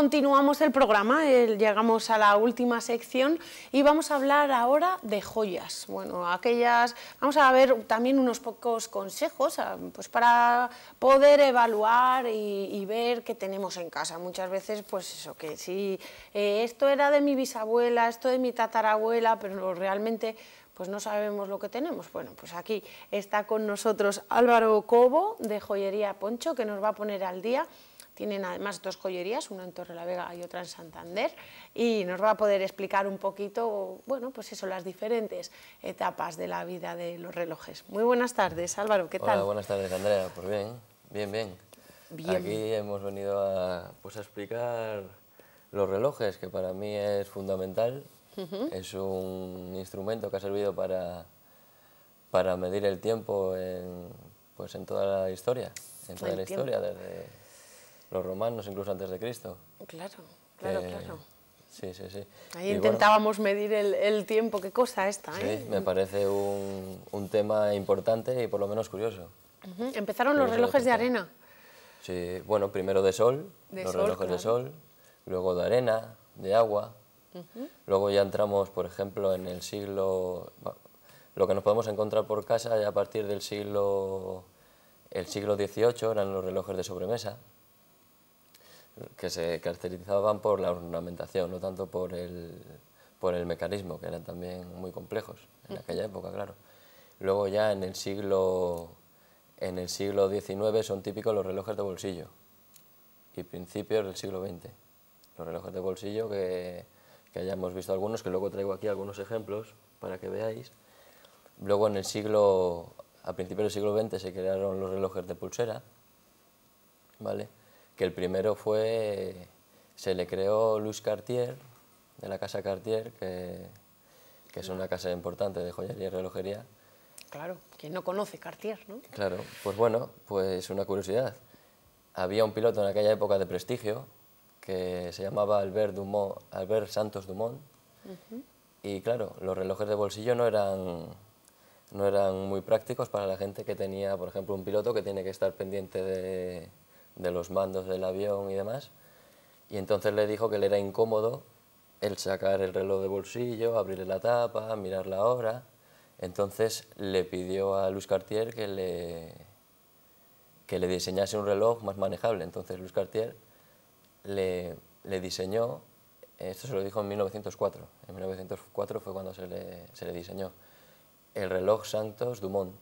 Continuamos el programa, llegamos a la última sección y vamos a hablar ahora de joyas. Bueno, aquellas, vamos a ver también unos pocos consejos ah, pues para poder evaluar y, ver qué tenemos en casa. Muchas veces, pues eso, que sí, eh, esto era de mi bisabuela, esto de mi tatarabuela, pero realmente pues no sabemos lo que tenemos. Bueno, pues aquí está con nosotros Álvaro Cobo de Joyería Poncho, que nos va a poner al día tienen además dos joyerías, una en Torre la Vega y otra en Santander, y nos va a poder explicar un poquito, bueno, pues eso, las diferentes etapas de la vida de los relojes. Muy buenas tardes, Álvaro, ¿qué Hola, tal? buenas tardes, Andrea. Pues bien, bien, bien. Aquí hemos venido pues, a, explicar los relojes, que para mí es fundamental. Es un instrumento que ha servido para, para medir el tiempo en, pues, en toda la historia, en toda la historia, desde los romanos, incluso antes de Cristo. Claro, claro, claro. Sí, sí, sí. Ahí intentábamos medir el, tiempo, qué cosa esta. Sí, ¿eh? me parece un, tema importante y por lo menos curioso. Empezaron los relojes de, arena. Sí, bueno, primero de sol, los relojes de sol, luego de arena, de agua. Luego ya entramos, por ejemplo, en el siglo... lo que nos podemos encontrar por casa ya a partir del siglo el siglo XVIII eran los relojes de sobremesa, que se caracterizaban por la ornamentación, no tanto por el, por el mecanismo, que eran también muy complejos en aquella época, claro. Luego ya en el siglo, en el siglo XIX son típicos los relojes de bolsillo y principios del siglo XX. Los relojes de bolsillo que, hayamos visto algunos, que luego traigo aquí algunos ejemplos para que veáis. Luego en el siglo, a principios del siglo XX se crearon los relojes de pulsera, ¿vale? que el primero fue, se le creó Luis Cartier, de la casa Cartier, que, que es una casa importante de joyería y relojería. Claro, quien no conoce Cartier, ¿no? Claro, pues bueno, pues una curiosidad. Había un piloto en aquella época de prestigio que se llamaba Albert, Dumont, Albert Santos Dumont y claro, los relojes de bolsillo no eran, no eran muy prácticos para la gente que tenía, por ejemplo, un piloto que tiene que estar pendiente de, de los mandos del avión y demás, y entonces le dijo que le era incómodo el sacar el reloj de bolsillo, abrirle la tapa, mirar la obra, entonces le pidió a Luis Cartier que le, que le diseñase un reloj más manejable, entonces Luis Cartier le, diseñó esto se lo dijo en 1904. En 1904 fue cuando se le, diseñó el reloj Santos Dumont,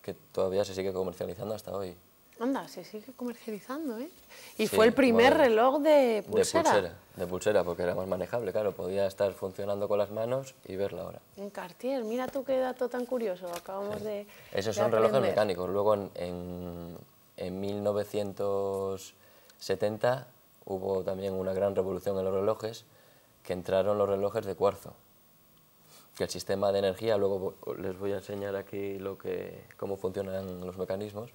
que todavía se sigue comercializando hasta hoy. Anda, se sigue comercializando, ¿eh? Y fue el primer reloj de pulsera. de pulsera. porque era más manejable, claro, podía estar funcionando con las manos y ver la hora. En Cartier, mira tú qué dato tan curioso, acabamos de Esos son relojes mecánicos, luego en, en, 1970 hubo también una gran revolución en los relojes, que entraron los relojes de cuarzo, que el sistema de energía, luego les voy a enseñar aquí lo que, cómo funcionan los mecanismos,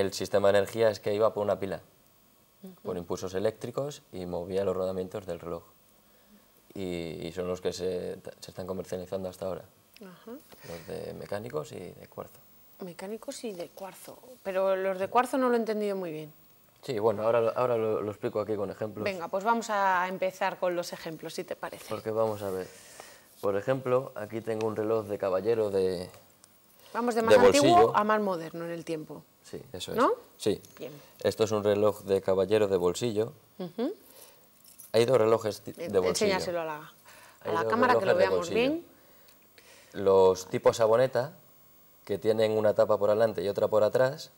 el sistema de energía es que iba por una pila, por impulsos eléctricos y movía los rodamientos del reloj. Y, son los que se, están comercializando hasta ahora, los de mecánicos y de cuarzo. Mecánicos y de cuarzo, pero los de cuarzo no lo he entendido muy bien. Sí, bueno, ahora, ahora lo, explico aquí con ejemplos. Venga, pues vamos a empezar con los ejemplos, si te parece. Porque vamos a ver. Por ejemplo, aquí tengo un reloj de caballero de Vamos de más antiguo a más moderno en el tiempo. Sí, eso es. ¿No? Sí. Esto es un reloj de caballero de bolsillo. Hay dos relojes de bolsillo. a la, a la cámara que lo veamos bien. Los tipos saboneta, que tienen una tapa por adelante y otra por atrás,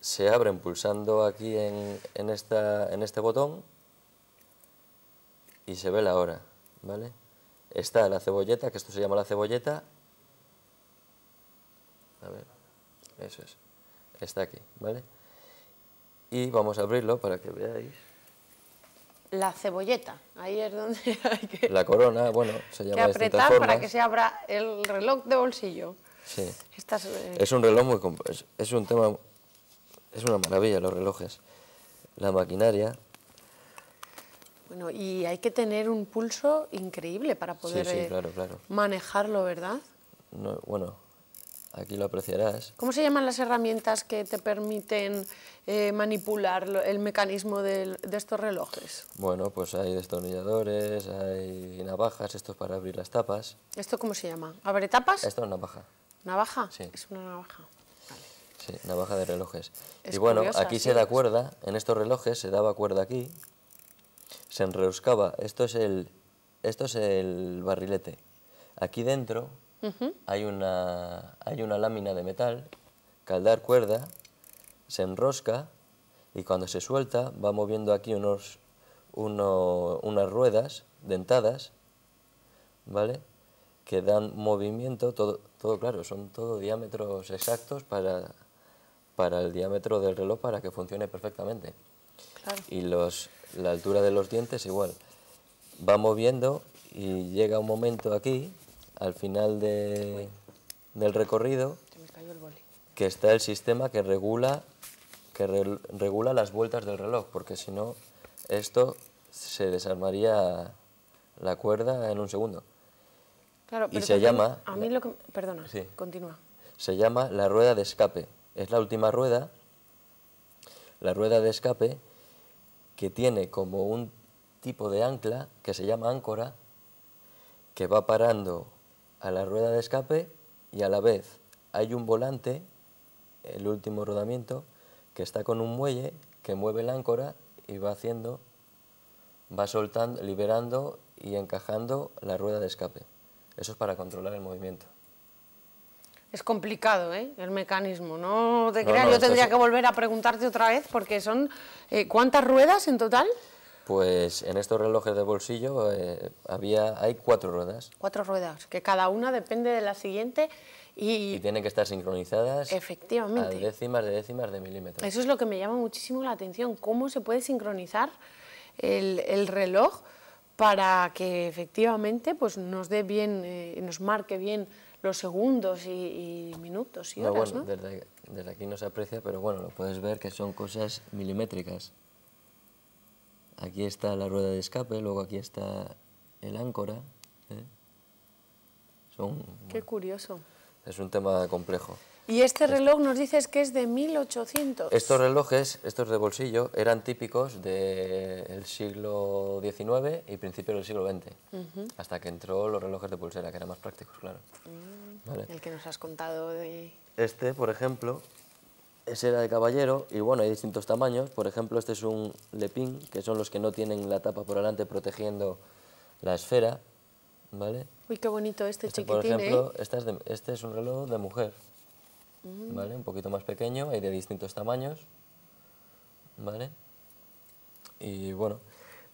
se abren pulsando aquí en, esta, en este botón y se ve la hora, ¿vale? Está la cebolleta, que esto se llama la cebolleta. A ver, eso es está aquí, ¿vale? Y vamos a abrirlo para que veáis. La cebolleta, ahí es donde hay que... La corona, bueno, se llama que apretar para que se abra el reloj de bolsillo. Sí. Eh, es un reloj muy... Es, es un tema... Es una maravilla los relojes. La maquinaria, bueno, y hay que tener un pulso increíble para poder eh, manejarlo, ¿verdad? No, bueno, aquí lo apreciarás. ¿Cómo se llaman las herramientas que te permiten eh, manipular el mecanismo de, estos relojes? Bueno, pues hay destornilladores, hay navajas, esto es para abrir las tapas. ¿Esto cómo se llama? ¿Abre tapas? Esto es navaja. ¿Navaja? Sí. Es una navaja. Sí, navaja de relojes. y bueno, aquí se da cuerda, en estos relojes se daba cuerda aquí, se enreuscaba, esto es el, esto es el barrilete. Aquí dentro hay, una, hay una lámina de metal caldar cuerda se enrosca y cuando se suelta va moviendo aquí unos, unas ruedas dentadas, ¿vale? Que dan movimiento, todo, todo claro, son todos diámetros exactos para, el diámetro del reloj para que funcione perfectamente. Y los, la altura de los dientes igual. Va moviendo y llega un momento aquí al final del recorrido que está el sistema que regula, que regula las vueltas del reloj, porque si no, esto se desarmaría la cuerda en un segundo. y se llama... Perdona, continúa. Se llama la rueda de escape. Es la última rueda, la rueda de escape, que tiene como un tipo de ancla que se llama áncora, que va parando a la rueda de escape y a la vez hay un volante, el último rodamiento, que está con un muelle que mueve la áncora y va haciendo, va soltando, liberando y encajando la rueda de escape. Eso es para controlar el movimiento. Es complicado, ¿eh? El mecanismo. No te creas, yo tendría que volver a preguntarte otra vez porque son... Eh, ¿Cuántas ruedas en total? Pues en estos relojes de bolsillo eh, había, hay cuatro ruedas. Cuatro ruedas, que cada una depende de la siguiente y... Y tienen que estar sincronizadas Efectivamente. a décimas de décimas de milímetros. Eso es lo que me llama muchísimo la atención, cómo se puede sincronizar el, reloj para que efectivamente pues, nos dé bien, eh, nos marque bien los segundos y, minutos y horas, desde aquí no se aprecia, pero bueno, lo puedes ver que son cosas milimétricas. Aquí está la rueda de escape, luego aquí está el áncora. ¿eh? Son, Qué curioso. Es un tema complejo. Y este reloj nos dices que es de 1800. Estos relojes, estos de bolsillo, eran típicos del siglo XIX y principios del siglo XX, hasta que entró los relojes de pulsera, que eran más prácticos, claro. Mm. El que nos has contado de... Este, por ejemplo, ese era de caballero y bueno, hay distintos tamaños. Por ejemplo, este es un lepin, que son los que no tienen la tapa por delante protegiendo la esfera. ¿Vale? Uy, qué bonito este, este chiquitín, Por ejemplo, ¿eh? este, este, es un reloj de mujer. Mm. ¿Vale? Un poquito más pequeño, hay de distintos tamaños. ¿Vale? Y bueno,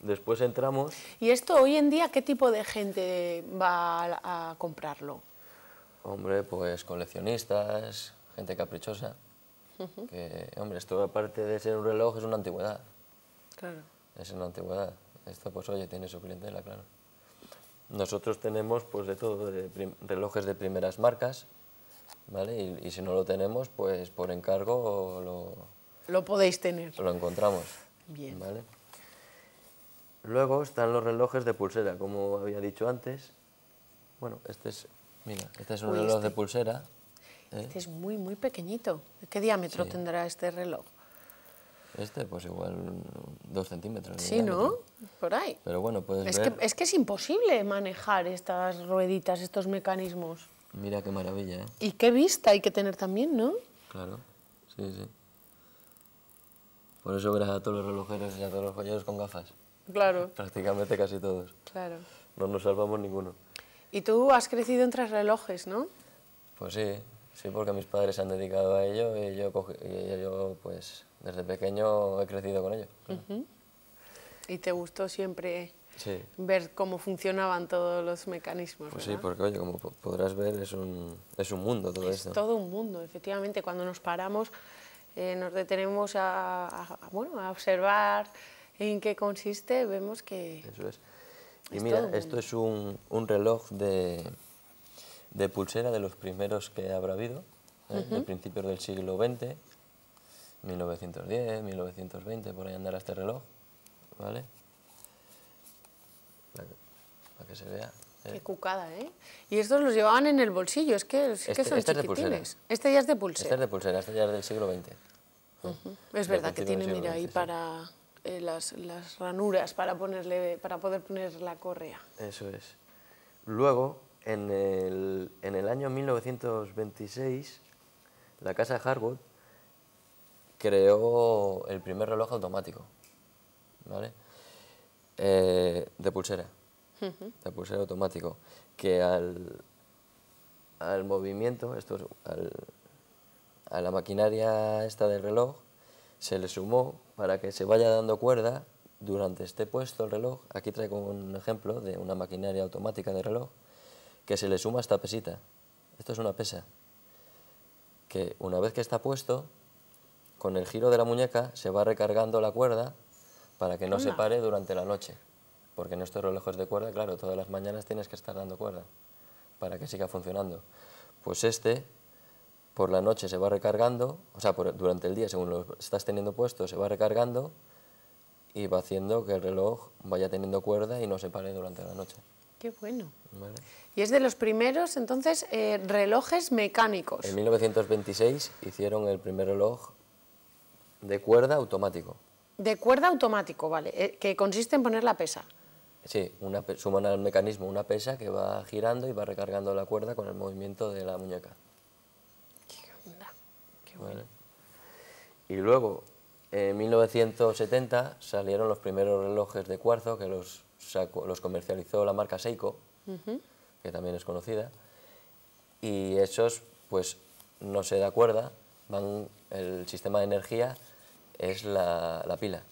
después entramos... ¿Y esto hoy en día qué tipo de gente va a comprarlo? Hombre, pues coleccionistas, gente caprichosa hombre, esto aparte de ser un reloj es una antigüedad. Claro. Es una antigüedad. Esto pues oye, tiene su clientela, claro. Nosotros tenemos pues de todo, de relojes de primeras marcas, ¿vale? Y, si no lo tenemos, pues por encargo lo... Lo podéis tener. Lo encontramos. Bien. ¿vale? Luego están los relojes de pulsera, como había dicho antes. Bueno, este es, mira, este es un reloj este. de pulsera ¿Eh? Este es muy, muy pequeñito. ¿Qué diámetro tendrá este reloj? Este, pues igual dos centímetros. Sí, ¿no? Por ahí. Pero bueno, puedes es ver... Que, es que es imposible manejar estas rueditas, estos mecanismos. Mira qué maravilla, ¿eh? Y qué vista hay que tener también, ¿no? Claro, sí, sí. Por eso gracias a todos los relojeros y a todos los joyeros con gafas. Claro. Prácticamente casi todos. Claro. No nos salvamos ninguno. Y tú has crecido entre relojes, ¿no? Pues sí, Sí, porque mis padres se han dedicado a ello y yo, yo pues desde pequeño he crecido con ello. ¿Y te gustó siempre ver cómo funcionaban todos los mecanismos? Pues sí, porque oye, como podrás ver es un, es un mundo todo esto. Es todo un mundo, efectivamente. Cuando nos paramos eh, nos detenemos a, bueno, a observar en qué consiste, vemos que... Eso es. Y mira, esto es un reloj de de pulsera de los primeros que habrá habido, ¿eh? de principios del siglo XX, 1910, 1920, por ahí andará este reloj, ¿vale? Para que, se vea. ¿eh? Qué cucada, ¿eh? Y estos los llevaban en el bolsillo, es que, es que este, son este Es este ya es de pulsera. Este es de pulsera, este ya es del siglo XX. ¿eh? Es verdad que tiene, mira, ahí para las, ranuras para, ponerle, para poder poner la correa. Eso es. Luego, en el, año 1926, la casa de Harwood creó el primer reloj automático, ¿vale? Eh, de pulsera, de pulsera automático, que al, al movimiento, esto a la maquinaria esta del reloj, se le sumó para que se vaya dando cuerda durante este puesto el reloj. Aquí traigo un ejemplo de una maquinaria automática de reloj que se le suma esta pesita. Esto es una pesa. Que una vez que está puesto, con el giro de la muñeca se va recargando la cuerda para que no se pare durante la noche. Porque en estos relojes de cuerda, claro, todas las mañanas tienes que estar dando cuerda para que siga funcionando. Pues este, por la noche se va recargando, o sea, durante el día, según lo estás teniendo puesto, se va recargando y va haciendo que el reloj vaya teniendo cuerda y no se pare durante la noche. Qué bueno. Y es de los primeros, entonces, eh, relojes mecánicos. En 1926 hicieron el primer reloj de cuerda automático. De cuerda automático, vale, eh, que consiste en poner la pesa. Sí, suman al mecanismo una pesa que va girando y va recargando la cuerda con el movimiento de la muñeca. Qué onda, qué bueno. Y luego, en 1970 salieron los primeros relojes de cuarzo que los los comercializó la marca Seiko, que también es conocida, y esos, pues, no se da cuerda, van, el sistema de energía es la, pila.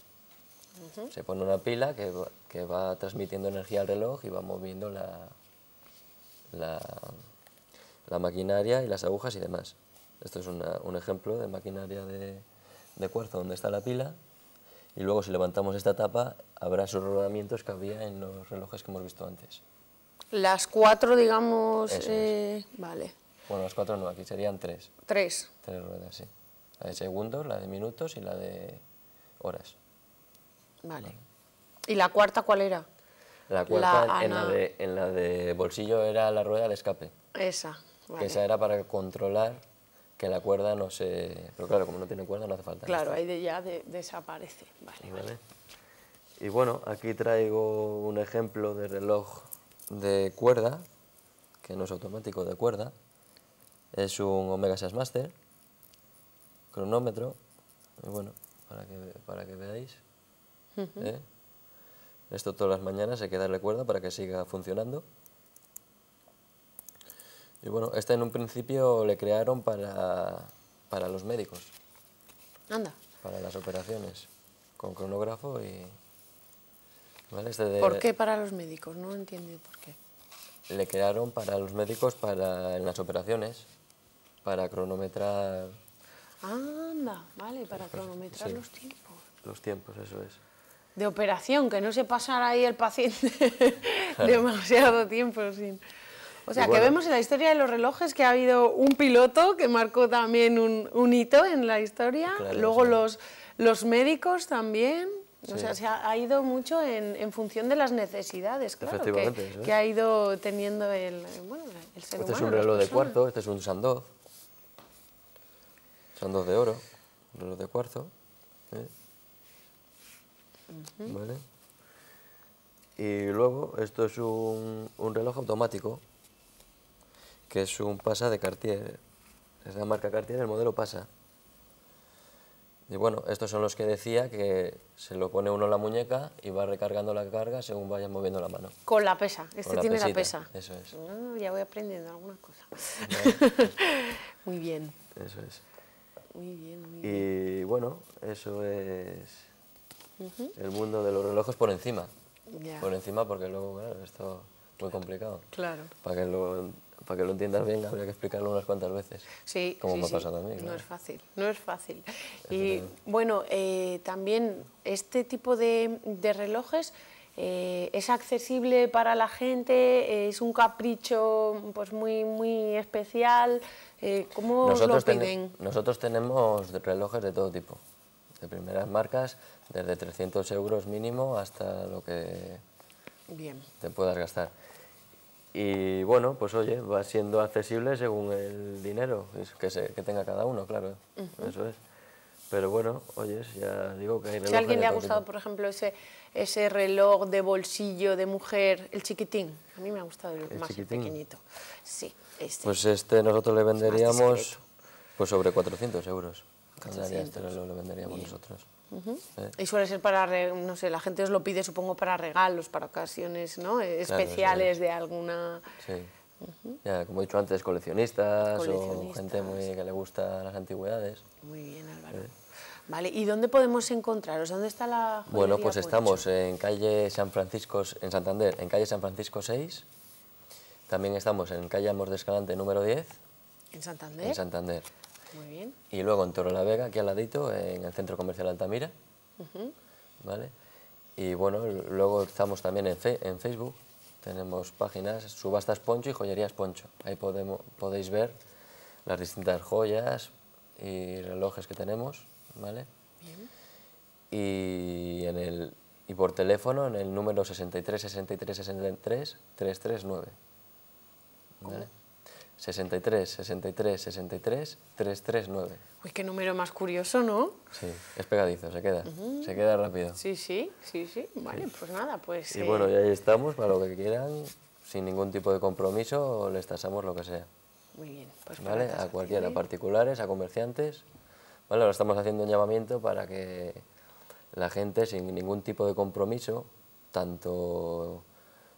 Se pone una pila que, va transmitiendo energía al reloj y va moviendo la, la, maquinaria y las agujas y demás. Esto es un ejemplo de maquinaria de, de cuarzo donde está la pila y luego si levantamos esta tapa habrá esos rodamientos que había en los relojes que hemos visto antes. Las cuatro, digamos, eh, vale. Bueno, las cuatro no, aquí serían tres. Tres. Tres ruedas, sí. La de segundos, la de minutos y la de horas. Vale. ¿Y la cuarta cuál era? La cuarta en, la de, bolsillo era la rueda de escape. Esa, esa era para controlar que la cuerda no se... Pero claro, como no tiene cuerda no hace falta. Claro, ahí de ya desaparece. Vale, Y bueno, aquí traigo un ejemplo de reloj de cuerda, que no es automático, de cuerda. Es un Omega Master, cronómetro, y bueno, para que, para que veáis. ¿eh? Esto todas las mañanas hay que darle cuerda para que siga funcionando. Y bueno, esta en un principio le crearon para, los médicos. Anda. Para las operaciones, con cronógrafo y... Este ¿Por qué para los médicos? No entiendo por qué. Le crearon para los médicos para, en las operaciones, para cronometrar... Anda, vale, para cronometrar los tiempos. Los tiempos, eso es. De operación, que no se pasara ahí el paciente demasiado tiempo sin... O sea, que vemos en la historia de los relojes que ha habido un piloto que marcó también un, hito en la historia, luego los, médicos también. O sea, se ha, ido mucho en, función de las necesidades, claro, que, que, ha ido teniendo el, bueno, el Este es un reloj de cuarzo, este es un sandoz, sandoz de oro, reloj de cuarzo, ¿eh? ¿vale? Y luego, esto es un reloj automático, que es un pasa de Cartier. Es la marca Cartier, el modelo pasa. Y bueno, estos son los que decía que se lo pone uno en la muñeca y va recargando la carga según vaya moviendo la mano. Con la pesa, este tiene la pesa. Eso es. Ah, ya voy aprendiendo alguna cosa. muy bien. Eso es. Muy bien, muy bien. Y bueno, eso es el mundo de los relojes por encima. Por encima porque luego, bueno, esto es muy complicado. Claro. Para que lo para que lo entiendas bien habría que explicarlo unas cuantas veces. Sí, como me ha pasado también. No es fácil, no es fácil. Y bueno, eh, también este tipo de, relojes eh, es accesible para la gente, es un capricho pues muy, muy especial. Eh, ¿Cómo lo piden? nosotros tenemos relojes de todo tipo, de primeras marcas, desde 300 euros mínimo hasta lo que te puedas gastar y bueno, pues oye, va siendo accesible según el dinero que, tenga cada uno, claro, eso es. Pero bueno, oye, ya digo que hay Si a alguien le ha gustado, por ejemplo, ese, ese reloj de bolsillo de mujer, el chiquitín, a mí me ha gustado el, más pequeñito. Sí, este. Pues este nosotros le venderíamos pues sobre 400 euros. Este lo venderíamos nosotros. Y suele ser para, no sé, la gente os lo pide supongo para regalos, para ocasiones eh, especiales de alguna... Sí. como he dicho antes, coleccionistas, o gente muy, que le gusta las antigüedades. Muy bien, Álvaro. Vale, ¿y dónde podemos encontraros? ¿Dónde está la Bueno, pues estamos en calle San Francisco, en Santander, en calle San Francisco 6. También estamos en calle Amor de Escalante número 10. ¿En Santander? En Santander. Muy bien. Y luego en Toro la Vega, aquí al ladito, en el Centro Comercial Altamira. ¿Vale? Y bueno, luego estamos también en, fe en Facebook, tenemos páginas Subastas Poncho y Joyerías Poncho. Ahí podemos, podéis ver las distintas joyas y relojes que tenemos, ¿vale? Bien. Y, en el, y por teléfono en el número 63 63 ¿Vale? 63, 63, 63, 339. Uy, qué número más curioso, ¿no? Sí, es pegadizo, se queda, se queda rápido. Sí, sí, sí, sí, vale, pues nada, pues... Y eh, bueno, y ahí estamos, para lo que quieran, sin ningún tipo de compromiso, les tasamos lo que sea. Muy bien, pues... Vale, a cualquiera, a particulares, a comerciantes, vale, ahora estamos haciendo un llamamiento para que la gente, sin ningún tipo de compromiso, tanto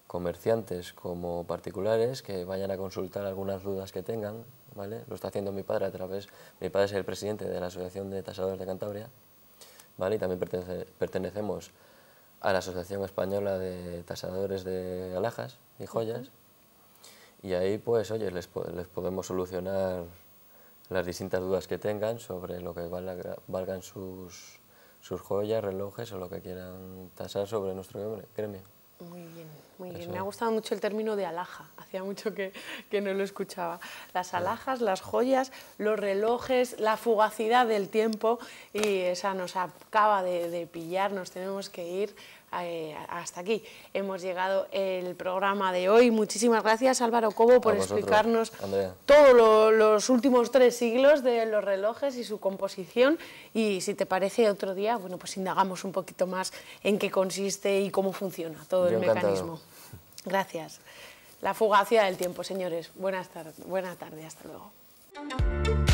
comerciantes como particulares que vayan a consultar algunas dudas que tengan, ¿vale? Lo está haciendo mi padre a través, mi padre es el presidente de la Asociación de Tasadores de Cantabria, ¿vale? Y también pertenecemos a la Asociación Española de Tasadores de Alhajas y Joyas. Y ahí, pues, oye, les, podemos solucionar las distintas dudas que tengan sobre lo que valgan sus, sus joyas, relojes o lo que quieran tasar sobre nuestro gremio me ha gustado mucho el término de alhaja, hacía mucho que, no lo escuchaba. Las alhajas, las joyas, los relojes, la fugacidad del tiempo y esa nos acaba de, de pillar, nos tenemos que ir. Eh, hasta aquí hemos llegado el programa de hoy. Muchísimas gracias Álvaro Cobo por explicarnos todos los últimos tres siglos de los relojes y su composición y si te parece otro día, bueno, pues indagamos un poquito más en qué consiste y cómo funciona todo el mecanismo. Gracias. La fugacia del tiempo, señores. Buenas tardes. Buena tarde. Hasta luego.